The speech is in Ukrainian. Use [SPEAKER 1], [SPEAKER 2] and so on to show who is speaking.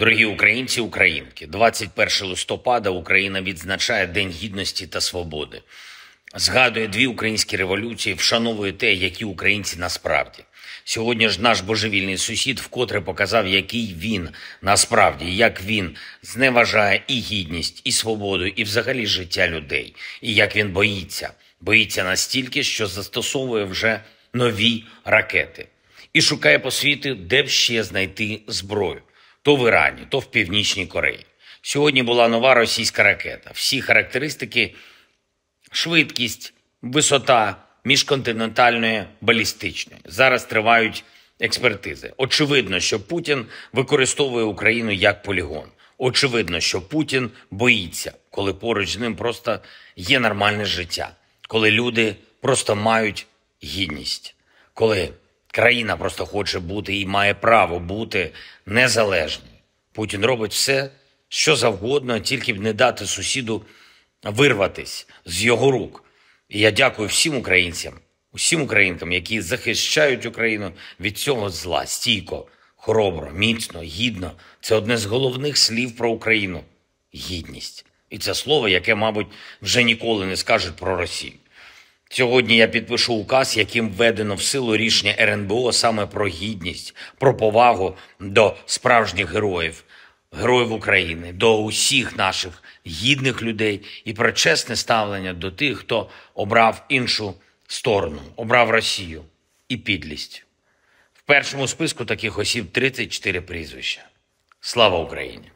[SPEAKER 1] Дорогі українці, українки, 21 листопада Україна відзначає День гідності та свободи, згадує дві українські революції, вшановує те, які українці насправді. Сьогодні ж наш божевільний сусід вкотре показав, який він насправді, як він зневажає і гідність, і свободу, і взагалі життя людей, і як він боїться, боїться настільки, що застосовує вже нові ракети і шукає по світу, де б ще знайти зброю то в Ірані, то в Північній Кореї. Сьогодні була нова російська ракета. Всі характеристики, швидкість, висота міжконтинентальної балістичної. Зараз тривають експертизи. Очевидно, що Путін використовує Україну як полігон. Очевидно, що Путін боїться, коли поруч з ним просто є нормальне життя, коли люди просто мають гідність, коли Країна просто хоче бути і має право бути незалежною. Путін робить все, що завгодно, тільки б не дати сусіду вирватися з його рук. І я дякую всім українцям, усім українкам, які захищають Україну від цього зла стійко, хоробро, міцно, гідно. Це одне з головних слів про Україну гідність. І це слово, яке, мабуть, вже ніколи не скажуть про Росію. Сьогодні я підпишу указ, яким введено в силу рішення РНБО саме про гідність, про повагу до справжніх героїв, героїв України, до усіх наших гідних людей і про чесне ставлення до тих, хто обрав іншу сторону, обрав Росію і підлість. В першому списку таких осіб 34 прізвища. Слава Україні!